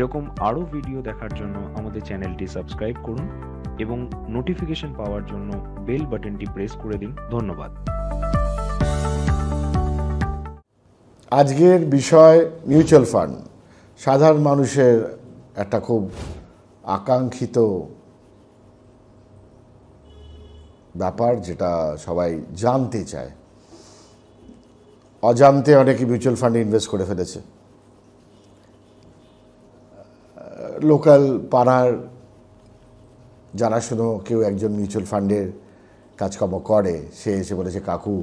এরকম আরও ভিডিও দেখার জন্য আমাদের চ্যানেলটি সাবস্ক্রাইব করুন এবং নোটিফিকেশন পাওয়ার জন্য বেল বাটনটি প্রেস করে দিন ধন্যবাদ আজকের বিষয় মিউচুয়াল ফান্ড সাধারণ মানুষের একটা খুব আকাঙ্ক্ষিত ব্যাপার যেটা সবাই জানতে চায় অজান্তে অনেকে মিউচুয়াল ফান্ডে ইনভেস্ট করে ফেলেছে লোকাল পাড়ার যারা কেউ একজন মিউচুয়াল ফান্ডের কাজকর্ম করে সে এসে বলেছে কাকু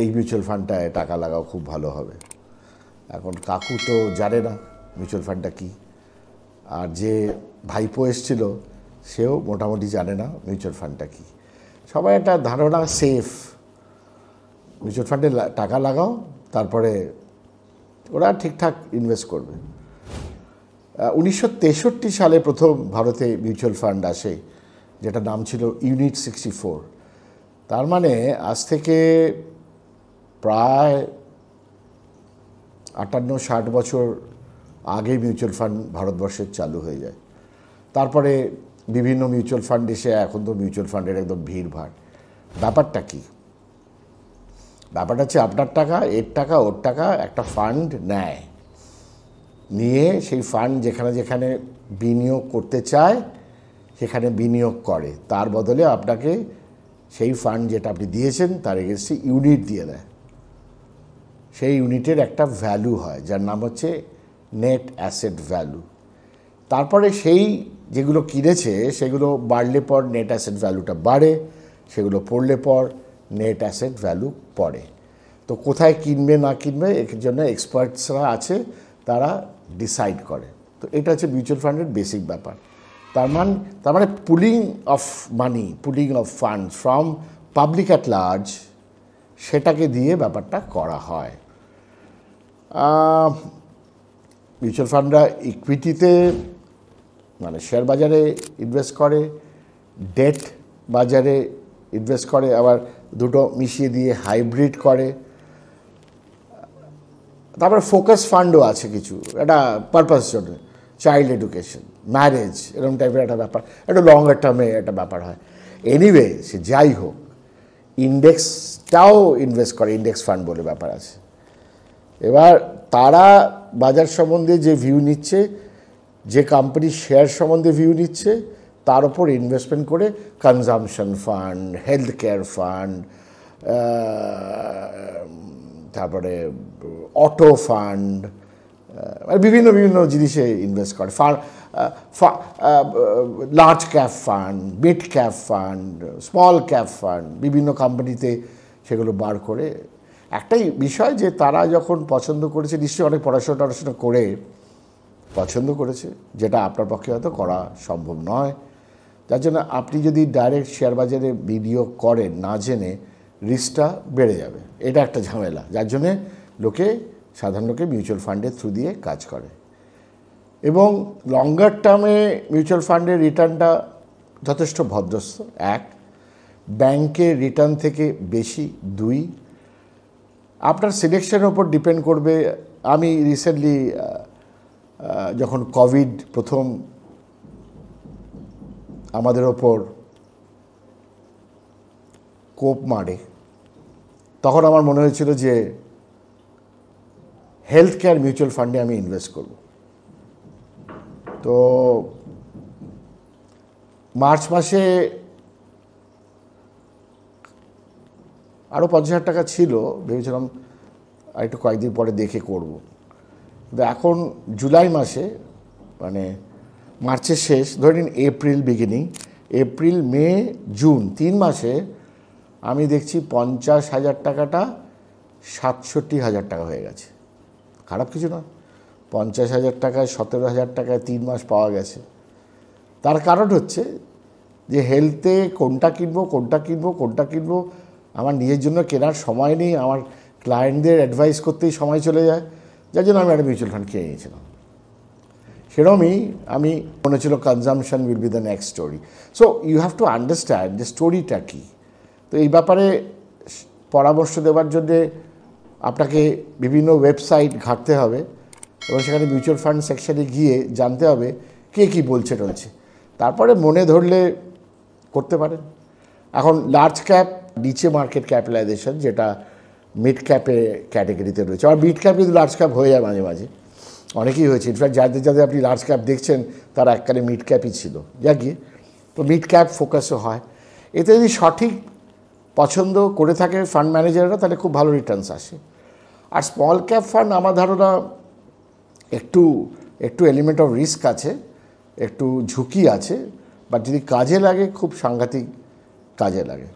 এই মিউচুয়াল ফান্ডটায় টাকা লাগাও খুব ভালো হবে এখন কাকু তো জানে না মিউচুয়াল ফান্ডটা কি আর যে ভাইপো এসছিল সেও মোটামুটি জানে না মিউচুয়াল ফান্ডটা কি সবাই একটা ধারণা সেফ মিউচুয়াল ফান্ডে টাকা লাগাও তারপরে ওরা ঠিকঠাক ইনভেস্ট করবে উনিশশো সালে প্রথম ভারতে মিউচুয়াল ফান্ড আসে যেটা নাম ছিল ইউনিট সিক্সটি ফোর তার মানে আজ থেকে প্রায় আটান্ন ষাট বছর আগে মিউচুয়াল ফান্ড ভারতবর্ষের চালু হয়ে যায় তারপরে বিভিন্ন মিউচুয়াল ফান্ড এসে এখন তো মিউচুয়াল ফান্ডের একদম ভিড় ভাড় ব্যাপারটা কী ব্যাপারটা হচ্ছে আপনার টাকা এর টাকা ওর টাকা একটা ফান্ড নেয় নিয়ে সেই ফান্ড যেখানে যেখানে বিনিয়োগ করতে চায় সেখানে বিনিয়োগ করে তার বদলে আপনাকে সেই ফান্ড যেটা আপনি দিয়েছেন তার এগেনস্টে ইউনিট দিয়ে দেয় সেই ইউনিটের একটা ভ্যালু হয় যার নাম হচ্ছে নেট অ্যাসেট ভ্যালু তারপরে সেই যেগুলো কিনেছে সেগুলো বাড়লে পর নেট অ্যাসেট ভ্যালুটা বাড়ে সেগুলো পড়লে পর নেট অ্যাসেট ভ্যালু পড়ে তো কোথায় কিনবে না কিনবে এর জন্য এক্সপার্টসরা আছে তারা ডিসাইড করে তো এটা হচ্ছে মিউচুয়াল ফান্ডের বেসিক ব্যাপার তার মানে তার মানে pooling of money pooling of fund from public at large সেটাকে দিয়ে ব্যাপারটা করা হয় মিউচুয়াল ফান্ডরা ইকুইটিতে মানে শেয়ার বাজারে ইনভেস্ট করে ডেট বাজারে ইনভেস্ট করে আবার দুটো মিশিয়ে দিয়ে হাইব্রিড করে তারপরে ফোকাস ফান্ডও আছে কিছু একটা পারপাস জন্য চাইল্ড এডুকেশন ম্যারেজ এরকম টাইপের একটা ব্যাপার একটু লঙ্গার টার্মে একটা ব্যাপার হয় এনিওয়ে সে যাই হোক ইন্ডেক্সটাও ইনভেস্ট করে ইন্ডেক্স ফান্ড বলে ব্যাপার আছে এবার তারা বাজার সম্বন্ধে যে ভিউ নিচ্ছে যে কোম্পানি শেয়ার সম্বন্ধে ভিউ নিচ্ছে তার ওপর ইনভেস্টমেন্ট করে consumption fund health care fund তারপরে অটো ফান্ড বিভিন্ন বিভিন্ন জিনিসে ইনভেস্ট করে large cap fund mid cap fund small cap fund বিভিন্ন কোম্পানিতে সেগুলো বার করে একটাই বিষয় যে তারা যখন পছন্দ করেছে নিশ্চয়ই অনেক পড়াশোনা টড়াশোনা করে পছন্দ করেছে যেটা আপনার পক্ষে হয়তো করা সম্ভব নয় যার জন্য আপনি যদি ডাইরেক্ট শেয়ার বাজারে বিনিয়োগ করেন না জেনে রিস্কটা বেড়ে যাবে এটা একটা ঝামেলা যার জন্যে লোকে সাধারণ লোকে মিউচুয়াল ফান্ডের থ্রু দিয়ে কাজ করে এবং লঙ্গার টার্মে মিউচুয়াল ফান্ডের রিটার্নটা যথেষ্ট ভদ্রস্ত এক ব্যাংকের রিটার্ন থেকে বেশি দুই আপনার সিলেকশনের ওপর ডিপেন্ড করবে আমি রিসেন্টলি যখন কোভিড প্রথম আমাদের ওপর কোপ মারে তখন আমার মনে হয়েছিল যে হেলথ কেয়ার মিউচুয়াল ফান্ডে আমি ইনভেস্ট করব তো মার্চ মাসে আরও পঞ্চাশ হাজার টাকা ছিল ভেবেছিলাম আর একটু কয়েকদিন পরে দেখে করব কিন্তু এখন জুলাই মাসে মানে মার্চের শেষ ধরে নিন April beginning April May June তিন মাসে আমি দেখছি পঞ্চাশ হাজার টাকাটা সাতষট্টি হাজার টাকা হয়ে গেছে খারাপ কিছু না পঞ্চাশ হাজার টাকায় সতেরো হাজার টাকায় তিন মাস পাওয়া গেছে তার কারণ হচ্ছে যে হেলথে কোনটা কিনবো কোনটা কিনবো কোনটা কিনবো আমার নিজের জন্য কেনার সময় নেই আমার ক্লায়েন্টদের অ্যাডভাইস করতেই সময় চলে যায় যার জন্য আমি একটা মিউচুয়াল ফান্ড কিনে নিয়েছিলাম সেরমই আমি মনে ছিল consumption will be the next story so you have to understand যে স্টোরিটা কী তো এই ব্যাপারে পরামর্শ দেওয়ার জন্যে আপনাকে বিভিন্ন ওয়েবসাইট ঘাঁটতে হবে এবং সেখানে মিউচুয়াল ফান্ড সেকশানে গিয়ে জানতে হবে কে কি বলছে রয়েছে তারপরে মনে ধরলে করতে পারেন এখন লার্জ ক্যাপ নিচে মার্কেট ক্যাপিটালাইজেশন যেটা মিড ক্যাপে ক্যাটাগরিতে রয়েছে আর মিড ক্যাপ কিন্তু লার্জ ক্যাপ হয়ে যায় মাঝে মাঝে অনেকেই হয়েছে ইনফ্যাক্ট যাদের যাদের আপনি লার্জ ক্যাপ দেখছেন তারা এককালে মিড ক্যাপই ছিল যা গিয়ে তো মিড ক্যাপ ফোকাসও হয় এতে যদি সঠিক পছন্দ করে থাকে ফান্ড ম্যানেজাররা তাহলে খুব ভালো রিটার্নস আসে আর স্মল ক্যাপ ফান্ড আমার ধারণা একটু একটু এলিমেন্ট অফ রিস্ক আছে একটু ঝুঁকি আছে বাট যদি কাজে লাগে খুব সাংঘাতিক কাজে লাগে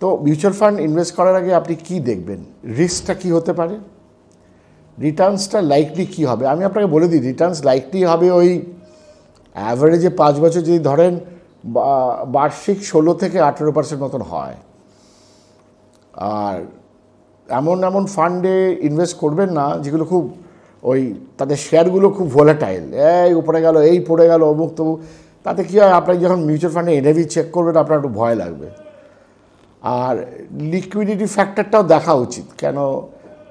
তো মিউচুয়াল ফান্ড ইনভেস্ট করার আগে আপনি কি দেখবেন রিস্কটা কি হতে পারে রিটার্নসটা লাইকলি কি হবে আমি আপনাকে বলে দিই রিটার্নস লাইকলি হবে ওই অ্যাভারেজে পাঁচ বছর যদি ধরেন বার্ষিক ষোলো থেকে আঠেরো পার্সেন্ট মতন হয় আর এমন এমন ফান্ডে ইনভেস্ট করবেন না যেগুলো খুব ওই তাদের শেয়ারগুলো খুব ভোলাটাইল এই উপরে গেল এই পড়ে গেল অমুক তবু তাতে কী হয় আপনার যখন মিউচুয়াল ফান্ডে এনএভি চেক করবেন আপনার একটু ভয় লাগবে আর লিকুইডিটি ফ্যাক্টরটাও দেখা উচিত কেন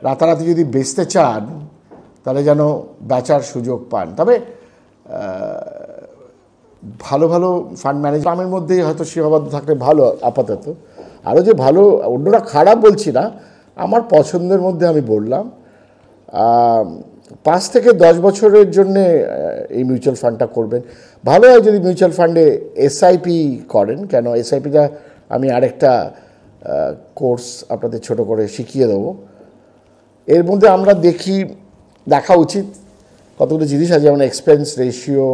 রাতারাতি যদি বেচতে চান তাহলে যেন বেচার সুযোগ পান তবে ভালো ভালো ফান্ড ম্যানেজার দামের মধ্যেই হয়তো সীমাবদ্ধ থাকলে ভালো আপাতত আরও যে ভালো অন্যরা খারাপ বলছি না আমার পছন্দের মধ্যে আমি বললাম পাঁচ থেকে দশ বছরের জন্যে এই মিউচুয়াল ফান্ডটা করবেন ভালো হয় যদি মিউচুয়াল ফান্ডে এসআইপি করেন কেন এসআইপিটা আমি আরেকটা কোর্স আপনাদের ছোট করে শিখিয়ে দেবো এর মধ্যে আমরা দেখি দেখা উচিত কতগুলো জিনিস আছে যেমন এক্সপেন্স রেশিও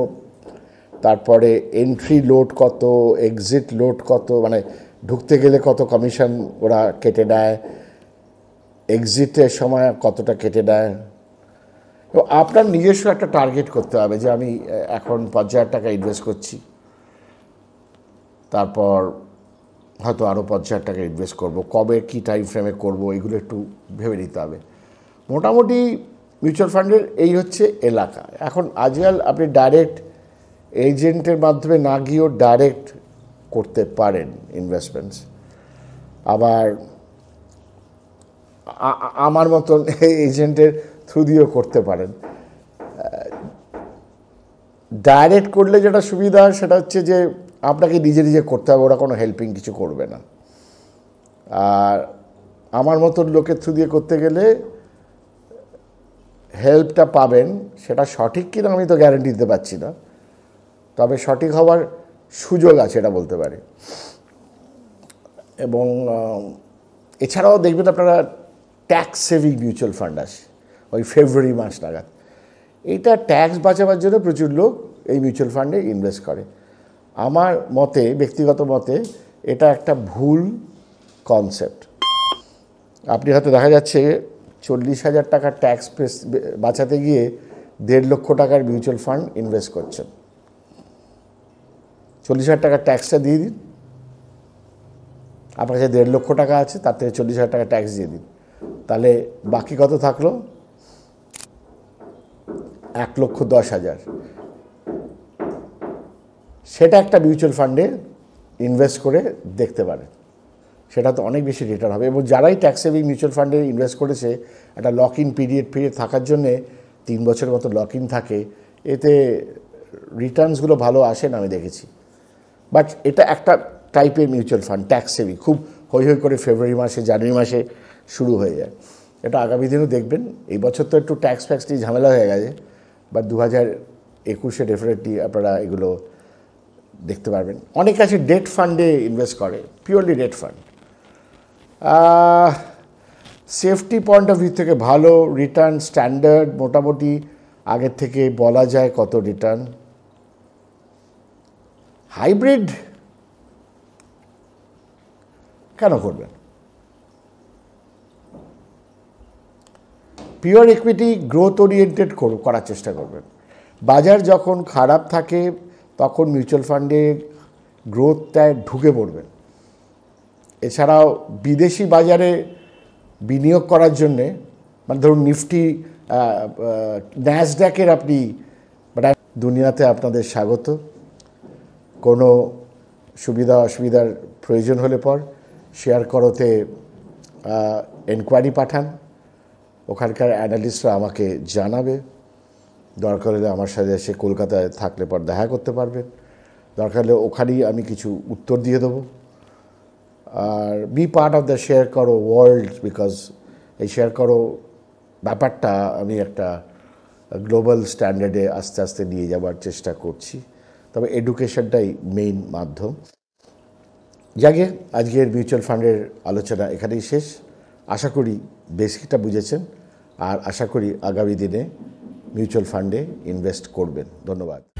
তারপরে এন্ট্রি লোড কত এক্সিট লোড কত মানে ঢুকতে গেলে কত কমিশন ওরা কেটে নেয় এক্সিটের সময় কতটা কেটে নেয় তো আপনার নিজস্ব একটা টার্গেট করতে হবে যে আমি এখন পাঁচ হাজার টাকা ইনভেস্ট করছি তারপর হয়তো আরও পাঁচ হাজার টাকা ইনভেস্ট করব কবে কি টাইম ফ্রেমে করবো এগুলো একটু ভেবে নিতে হবে মোটামুটি মিউচুয়াল ফান্ডের এই হচ্ছে এলাকা এখন আজকাল আপনি ডাইরেক্ট এজেন্টের মাধ্যমে না গিয়েও ডাইরেক্ট করতে পারেন ইনভেস্টমেন্টস আবার আমার মতন এজেন্টের থ্রু দিয়েও করতে পারেন ডাইরেক্ট করলে যেটা সুবিধা সেটা হচ্ছে যে আপনাকে নিজে নিজে করতে হবে ওরা কোনো হেল্পিং কিছু করবে না আর আমার মতন লোকের থ্রু দিয়ে করতে গেলে হেল্পটা পাবেন সেটা সঠিক কিনা আমি তো গ্যারেন্টি দিতে পারছি না তবে সঠিক হওয়ার সুযোগ আছে এটা বলতে পারে এবং এছাড়াও দেখবেন আপনারা ট্যাক্স সেভিং মিউচুয়াল ফান্ড আছে ওই ফেব্রুয়ারি মাস নাগাদ এটা ট্যাক্স বাঁচাবার জন্য প্রচুর লোক এই মিউচুয়াল ফান্ডে ইনভেস্ট করে আমার মতে ব্যক্তিগত মতে এটা একটা ভুল কনসেপ্ট আপনি হয়তো দেখা যাচ্ছে চল্লিশ হাজার টাকার ট্যাক্স বাঁচাতে গিয়ে দেড় লক্ষ টাকার মিউচুয়াল ফান্ড ইনভেস্ট করছেন চল্লিশ হাজার টাকার ট্যাক্সটা দিয়ে দিন আপনার কাছে দেড় লক্ষ টাকা আছে তার থেকে চল্লিশ হাজার টাকা ট্যাক্স দিয়ে দিন তাহলে বাকি কত থাকলো এক লক্ষ দশ হাজার সেটা একটা মিউচুয়াল ফান্ডে ইনভেস্ট করে দেখতে পারেন সেটা তো অনেক বেশি রিটার্ন হবে এবং যারাই ট্যাক্স সেভিং মিউচুয়াল ফান্ডে ইনভেস্ট করেছে একটা লক ইন পিরিয়ড ফিরিয়ড থাকার জন্যে তিন বছরের মতো লক ইন থাকে এতে রিটার্নসগুলো ভালো আসে না আমি দেখেছি বাট এটা একটা টাইপের মিউচুয়াল ফান্ড ট্যাক্স সেভি খুব হৈ হৈ করে ফেব্রুয়ারি মাসে জানুয়ারি মাসে শুরু হয়ে যায় এটা আগামী দিনও দেখবেন এই বছর তো একটু ট্যাক্স ফ্যাক্স নিয়ে ঝামেলা হয়ে গেছে বা দু হাজার একুশে ডেফিনেটলি আপনারা এগুলো দেখতে পারবেন অনেক আছে ডেট ফান্ডে ইনভেস্ট করে purely debt fund safety point of view থেকে ভালো রিটার্ন স্ট্যান্ডার্ড মোটামুটি আগের থেকে বলা যায় কত রিটার্ন হাইব্রিড কেন করবেন পিওর ইকুইটি গ্রোথ ওরিয়েন্টেড করার চেষ্টা করবেন বাজার যখন খারাপ থাকে তখন মিউচুয়াল ফান্ডে গ্রোথটায় ঢুকে পড়বেন এছাড়াও বিদেশি বাজারে বিনিয়োগ করার জন্যে মানে ধরুন নিফটি ন্যাসড্যাকের আপনি মানে দুনিয়াতে আপনাদের স্বাগত কোনো সুবিধা অসুবিধার প্রয়োজন হলে পর শেয়ার করতে এনকোয়ারি পাঠান ওখানকার অ্যানালিস্টরা আমাকে জানাবে দরকার হলে আমার সাথে এসে কলকাতায় থাকলে পর দেখা করতে পারবেন দরকার হলে ওখানেই আমি কিছু উত্তর দিয়ে দেবো আর be part of the share করো ওয়ার্ল্ড বিকজ এই শেয়ার করো ব্যাপারটা আমি একটা গ্লোবাল স্ট্যান্ডার্ডে আস্তে আস্তে নিয়ে যাওয়ার চেষ্টা করছি তবে এডুকেশনটাই মেইন মাধ্যম যাকে আজকের মিউচুয়াল ফান্ডের আলোচনা এখানেই শেষ আশা করি বেসিকটা বুঝেছেন আর আশা করি আগামী দিনে মিউচুয়াল ফান্ডে ইনভেস্ট করবেন ধন্যবাদ